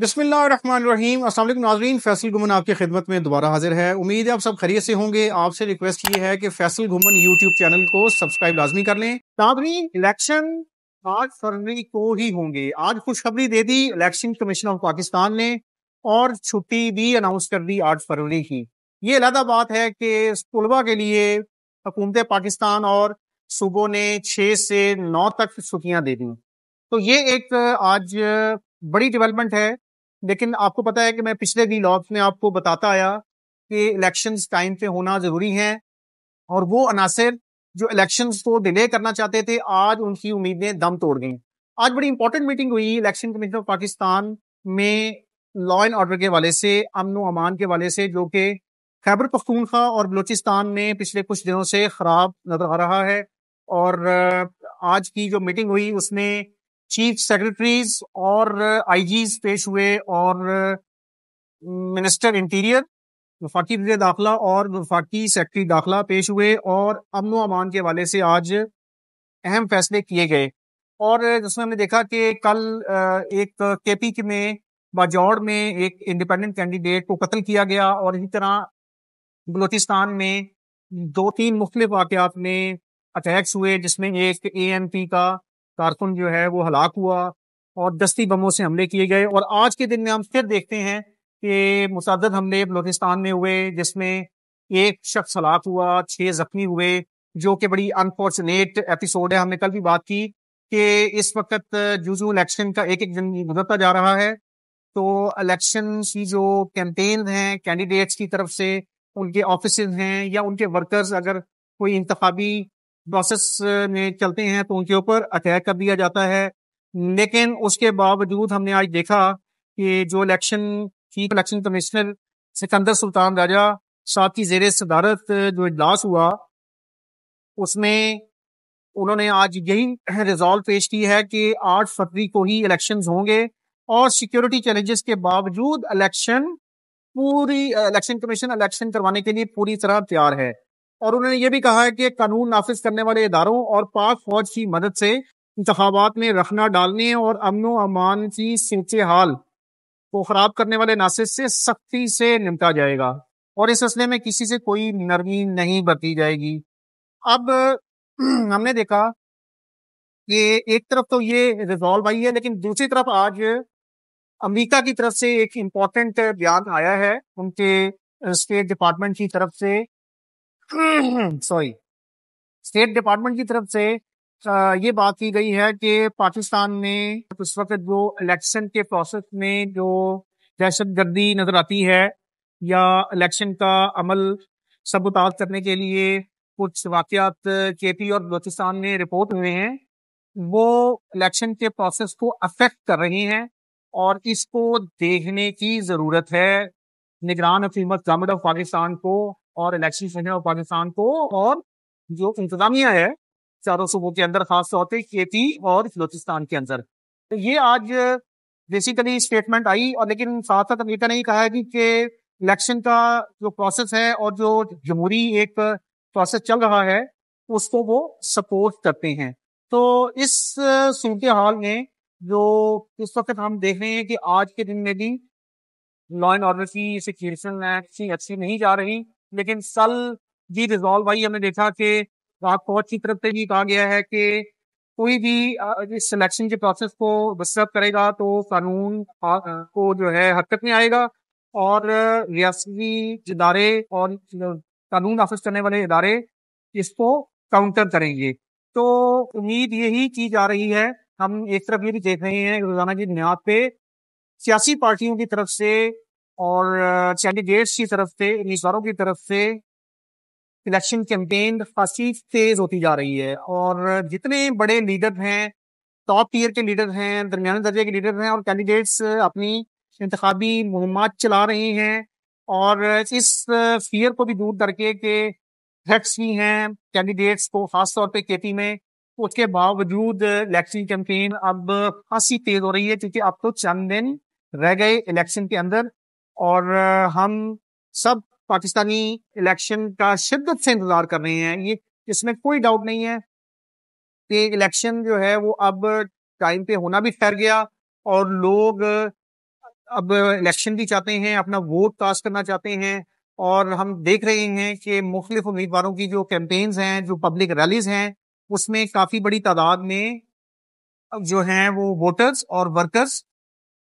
बिसमिल्ल असल नाजरीन फैसल घुमन आपकी खिदमत में दोबारा हाजिर है उम्मीद है आप सब खरीय से होंगे आपसे रिक्वेस्ट ये है कि फैसल घुमन यूट्यूब चैनल को सब्सक्राइब लाजमी कर लें नाजरीन इलेक्शन आठ फरवरी को ही होंगे आज खुशखबरी दे दी इलेक्शन कमीशन ऑफ पाकिस्तान ने और छुट्टी भी अनाउंस कर दी आठ फरवरी की ये अलहदा बात है कि तलबा के लिए हुकूमत पाकिस्तान और सूबों ने छः से नौ तक छुट्टियाँ दे दी तो ये एक आज बड़ी डेवलपमेंट है लेकिन आपको पता है कि मैं पिछले लॉब्स में आपको बताता आया कि इलेक्शन टाइम पे होना ज़रूरी है और वो अनासर जो इलेक्शन को डिले करना चाहते थे आज उनकी उम्मीदें दम तोड़ गई आज बड़ी इंपॉर्टेंट मीटिंग हुई इलेक्शन कमीशन ऑफ पाकिस्तान में लॉ एंड ऑर्डर के वाले से अमन अमान के वाले से जो कि खैबर पख्तूनखा और बलूचिस्तान में पिछले कुछ दिनों से ख़राब नजर आ रहा है और आज की जो मीटिंग हुई उसमें चीफ सेक्रेटरीज और आईजीज uh, पेश हुए और uh, मिनिस्टर इंटीरियर वफाकी वजी दाखिला और वफाकी सेक्रेटरी दाखिला पेश हुए और अमन अमान के हवाले से आज अहम फैसले किए गए और uh, जिसमें हमने देखा कि कल एक के पी में बाजौड़ में एक इंडिपेंडेंट कैंडिडेट को कत्ल किया गया और इसी तरह बलोचिस्तान में दो तीन मुख्तलिफ वाकत में अटैक्स हुए जिसमें एक ए एन पी का कारकुन जो है वो हलाक हुआ और दस्ती बमों से हमले किए गए और आज के दिन में हम फिर देखते हैं कि मुसद हमले बलोचिस्तान में हुए जिसमें एक शख्स हलाक हुआ छः जख्मी हुए जो कि बड़ी अनफॉर्चुनेट एपिसोड है हमने कल भी बात की कि इस वक्त जूजू इलेक्शन का एक एक दिन गुजरता जा रहा है तो इलेक्शन की जो कैंपेन हैं कैंडिडेट्स की तरफ से उनके ऑफिस हैं या उनके वर्कर्स अगर कोई इंतबी प्रोसेस में चलते हैं तो उनके ऊपर अटैक कर दिया जाता है लेकिन उसके बावजूद हमने आज देखा कि जो election chief election commissioner Sikandar Sultan Raja साहब की जेर सदारत जो इजलास हुआ उसमें उन्होंने आज यही रिजॉल्व पेश की है कि आठ फरवरी को ही इलेक्शन होंगे और सिक्योरिटी चैलेंजेस के बावजूद इलेक्शन पूरी इलेक्शन कमीशन इलेक्शन करवाने के लिए पूरी तरह तैयार है और उन्होंने ये भी कहा है कि कानून नाफिज करने वाले इदारों और पाक फौज की मदद से इंतबात में रखना डालने और अमन अमान की सूरत हाल को ख़राब करने वाले नासिर से सख्ती से निपटा जाएगा और इस सिलसिले में किसी से कोई नरमी नहीं बरती जाएगी अब हमने देखा कि एक तरफ तो ये रिजॉल्व आई है लेकिन दूसरी तरफ आज अमेरिका की तरफ से एक इम्पोर्टेंट बयान आया है उनके स्टेट डिपार्टमेंट की तरफ से सॉरी स्टेट डिपार्टमेंट की तरफ से ये बात की गई है कि पाकिस्तान में उस वक्त जो इलेक्शन के प्रोसेस में जो दहशत गर्दी नजर आती है या इलेक्शन का अमल सबुताज करने के लिए कुछ वाक़त के पी और बलोचिस्तान में रिपोर्ट हुए हैं वो इलेक्शन के प्रोसेस को अफेक्ट कर रही हैं और इसको देखने की ज़रूरत है निगरान हुकूमत गवर्नमेंट ऑफ पाकिस्तान को और इलेक्शन फेडर और पाकिस्तान को और जो इंतजामिया है चारों सूबों के अंदर खास तौर पर खेती और बलोचिस्तान के अंदर तो ये आज बेसिकली स्टेटमेंट आई और लेकिन साथ साथ अमेरिका ने ही कहा है कि इलेक्शन का जो प्रोसेस है और जो जमहूरी एक प्रोसेस चल रहा है उसको वो सपोर्ट करते हैं तो इस सूरत हाल में जो इस वक्त हम देख रहे हैं कि आज के दिन में भी लॉ एंड ऑर्डर की सिचुएशन अच्छी नहीं जा रही लेकिन सल जी रिजॉल्व आई हमने देखा कि आप फौज की तरफ से भी कहा गया है कि कोई भी इस सिलेक्शन के प्रोसेस को डिस्टर्ब करेगा तो कानून को जो है हरकत में आएगा और रियासती इदारे और कानून नाफिज करने वाले इदारे इसको काउंटर करेंगे तो उम्मीद यही की जा रही है हम एक तरफ ये भी देख रहे हैं रोजाना की बुनियाद पे सियासी पार्टियों की तरफ से और कैंडिडेट्स की तरफ से उम्मीदवारों की तरफ से इलेक्शन कैंपेन खासी तेज होती जा रही है और जितने बड़े लीडर हैं टॉप टीयर के लीडर हैं दरमिया दर्जे के लीडर हैं और कैंडिडेट्स अपनी इंतबी मुहिम चला रहे हैं और इस फियर को भी दूर करके के थ्रेट्स भी हैं कैंडिडेट्स को खासतौर पर के पी में उसके बावजूद इलेक्शन कैंपेन अब खासी तेज हो रही है क्योंकि अब तो चंद दिन रह गए इलेक्शन के अंदर और हम सब पाकिस्तानी इलेक्शन का शिद्दत से इंतजार कर रहे हैं ये इसमें कोई डाउट नहीं है कि इलेक्शन जो है वो अब टाइम पे होना भी ठहर गया और लोग अब इलेक्शन भी चाहते हैं अपना वोट कास्ट करना चाहते हैं और हम देख रहे हैं कि मुख्तलिफ उम्मीदवारों की जो कैंपेन्स हैं जो पब्लिक रैलीज हैं उसमें काफ़ी बड़ी तादाद में जो हैं वो वोटर्स और वर्कर्स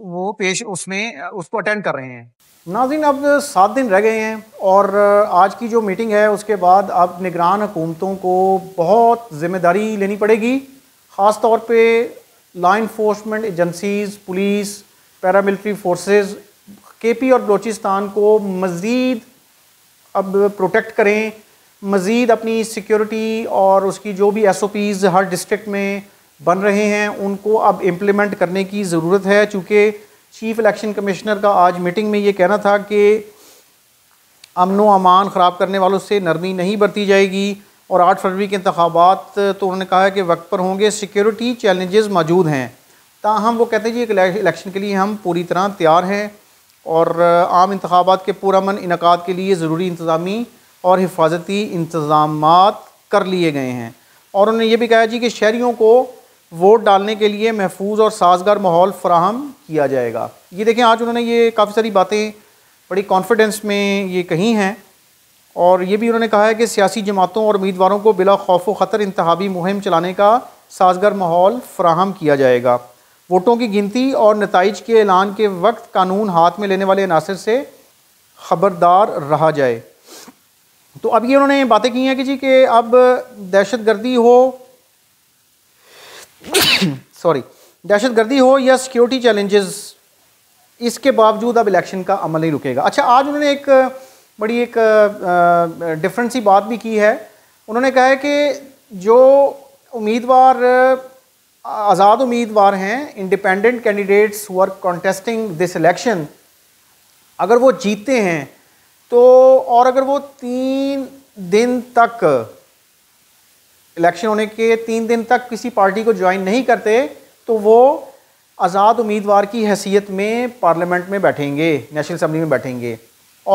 वो पेश उसमें उसको अटेंड कर रहे हैं नाजिन अब सात दिन रह गए हैं और आज की जो मीटिंग है उसके बाद अब निगरान हुकूमतों को बहुत ज़िम्मेदारी लेनी पड़ेगी ख़ास तौर पे law enforcement agencies police paramilitary forces KP और बलोचिस्तान को मज़ीद अब प्रोटेक्ट करें मज़ीद अपनी सिक्योरिटी और उसकी जो भी एस ओ पीज़ हर डिस्ट्रिक्ट में बन रहे हैं उनको अब इम्प्लीमेंट करने की ज़रूरत है चूँकि चीफ़ इलेक्शन कमिश्नर का आज मीटिंग में ये कहना था कि अमनो अमान ख़राब करने वालों से नरमी नहीं बरती जाएगी और आठ फरवरी के इंतबात तो उन्होंने कहा है कि वक्त पर होंगे सिक्योरिटी चैलेंजेस मौजूद हैं ताहम वो कहते हैं जी इलेक्शन के लिए हम पूरी तरह तैयार हैं और आम इंतबात के पुरान इनका के लिए ज़रूरी इंतज़ामी और हिफाजती इंतज़ाम कर लिए गए हैं और उन्होंने ये भी कहा जी कि शहरीों को वोट डालने के लिए महफूज और साजगार माहौल फ्राहम किया जाएगा ये देखें आज उन्होंने ये काफ़ी सारी बातें बड़ी कॉन्फिडेंस में ये कही हैं और ये भी उन्होंने कहा है कि सियासी जमातों और उम्मीदवारों को बिला खौफ ख़तर इंतबी मुहिम चलाने का साजगार माहौल फ्राहम किया जाएगा वोटों की गिनती और नतज के ऐलान के वक्त कानून हाथ में लेने वाले अनासर से ख़बरदार रहा जाए तो अब ये उन्होंने बातें की हैं कि जी कि अब दहशत गर्दी हो सॉरी दहशत गर्दी हो या सिक्योरिटी चैलेंजेस इसके बावजूद अब इलेक्शन का अमल नहीं रुकेगा अच्छा आज उन्होंने एक बड़ी एक डिफरेंट सी बात भी की है उन्होंने कहा है कि जो उम्मीदवार आज़ाद उम्मीदवार हैं independent candidates who are contesting this election अगर वो जीते हैं तो और अगर वो तीन दिन तक इलेक्शन होने के तीन दिन तक किसी पार्टी को ज्वाइन नहीं करते तो वो आज़ाद उम्मीदवार की हैसियत में पार्लियामेंट में बैठेंगे नेशनल असम्बली में बैठेंगे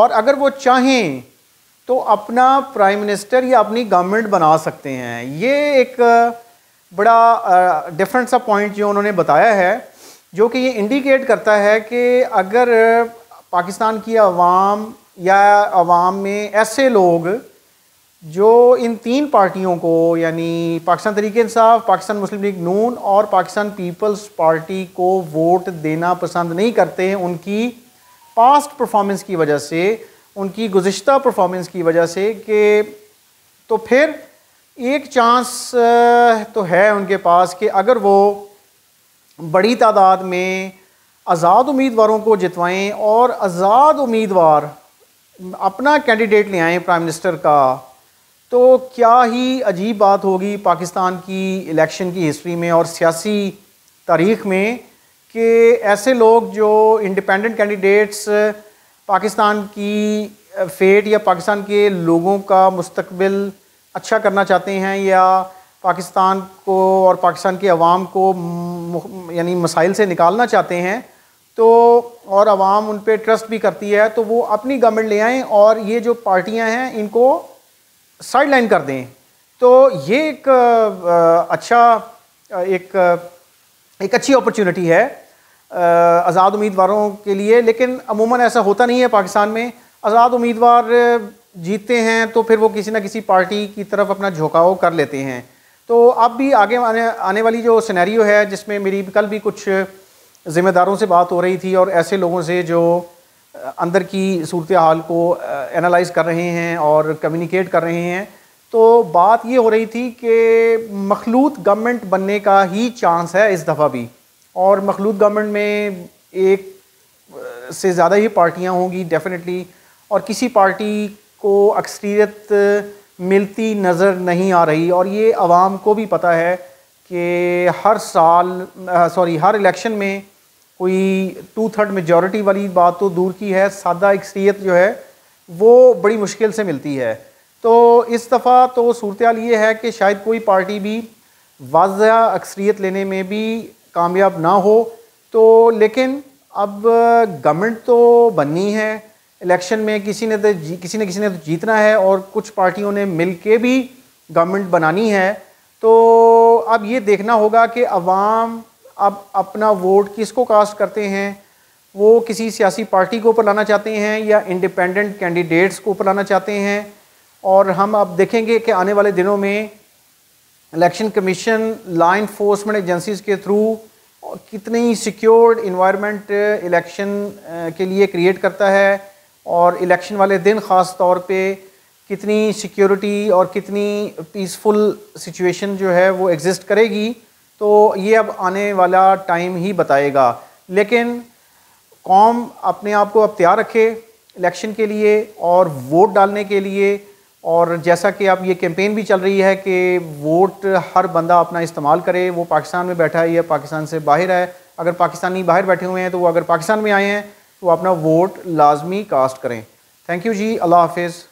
और अगर वो चाहें तो अपना प्राइम मिनिस्टर या अपनी गवर्नमेंट बना सकते हैं ये एक बड़ा डिफरेंट सा पॉइंट जो उन्होंने बताया है जो कि ये इंडिकेट करता है कि अगर पाकिस्तान की आवाम या आवाम में ऐसे लोग जो इन तीन पार्टियों को यानी पाकिस्तान तरीके इंसाफ पाकिस्तान मुस्लिम लीग नून और पाकिस्तान पीपल्स पार्टी को वोट देना पसंद नहीं करते हैं उनकी पास्ट परफॉर्मेंस की वजह से उनकी गुज्त परफॉर्मेंस की वजह से कि तो फिर एक चांस तो है उनके पास कि अगर वो बड़ी तादाद में आज़ाद उम्मीदवारों को जितवाएं और आज़ाद उम्मीदवार अपना कैंडिडेट ले आएँ प्राइम मिनिस्टर का तो क्या ही अजीब बात होगी पाकिस्तान की इलेक्शन की हिस्ट्री में और सियासी तारीख में कि ऐसे लोग जो इंडिपेंडेंट कैंडिडेट्स पाकिस्तान की फेट या पाकिस्तान के लोगों का मुस्तबिल अच्छा करना चाहते हैं या पाकिस्तान को और पाकिस्तान के अवाम को यानी मसाइल से निकालना चाहते हैं तो और आवाम उन पर ट्रस्ट भी करती है तो वो अपनी गवर्नमेंट ले आएँ और ये जो पार्टियाँ हैं इनको साइड लाइन कर दें तो ये एक अच्छा एक एक अच्छी अपॉर्चुनिटी है आज़ाद उम्मीदवारों के लिए लेकिन अमूमन ऐसा होता नहीं है पाकिस्तान में आज़ाद उम्मीदवार जीतते हैं तो फिर वो किसी ना किसी पार्टी की तरफ अपना झोंकाव कर लेते हैं तो अब भी आगे आने आने वाली जो सिनेरियो है जिसमें मेरी कल भी कुछ ज़िम्मेदारों से बात हो रही थी और ऐसे लोगों से जो अंदर की सूरत हाल को एनालाइज कर रहे हैं और कम्युनिकेट कर रहे हैं तो बात ये हो रही थी कि मखलूत गवर्नमेंट बनने का ही चांस है इस दफ़ा भी और मखलूत गवर्नमेंट में एक से ज़्यादा ही पार्टियाँ होंगी डेफिनेटली और किसी पार्टी को अक्सरियत मिलती नज़र नहीं आ रही और ये आवाम को भी पता है कि हर साल सॉरी हर इलेक्शन में कोई टू थर्ड मेजॉरिटी वाली बात तो दूर की है सादा अक्सरीत जो है वो बड़ी मुश्किल से मिलती है तो इस दफ़ा तो सूरत ये है कि शायद कोई पार्टी भी वाज अक्सरीत लेने में भी कामयाब ना हो तो लेकिन अब गवर्नमेंट तो बननी है इलेक्शन में किसी ने तो किसी ने किसी ने तो जीतना है और कुछ पार्टियों ने मिल के भी गवर्नमेंट बनानी है तो अब ये देखना होगा कि अवाम अब अपना वोट किसको कास्ट करते हैं वो किसी सियासी पार्टी को ऊपर लाना चाहते हैं या इंडिपेंडेंट कैंडिडेट्स को ऊपर लाना चाहते हैं और हम अब देखेंगे कि आने वाले दिनों में election commission law enforcement agencies के थ्रू कितनी सिक्योर्ड इन्वायरमेंट इलेक्शन के लिए क्रिएट करता है और इलेक्शन वाले दिन ख़ास तौर पे कितनी सिक्योरिटी और कितनी पीसफुल सिचुएशन जो है वो एग्ज़िस्ट करेगी तो ये अब आने वाला टाइम ही बताएगा लेकिन कौम अपने आप को अब तैयार रखे इलेक्शन के लिए और वोट डालने के लिए और जैसा कि अब ये कैंपेन भी चल रही है कि वोट हर बंदा अपना इस्तेमाल करे वो पाकिस्तान में बैठा है या पाकिस्तान से बाहर है अगर पाकिस्तानी बाहर बैठे हुए हैं तो वो अगर पाकिस्तान में आए हैं तो अपना वोट लाजमी कास्ट करें थैंक यू जी अल्लाह हाफिज़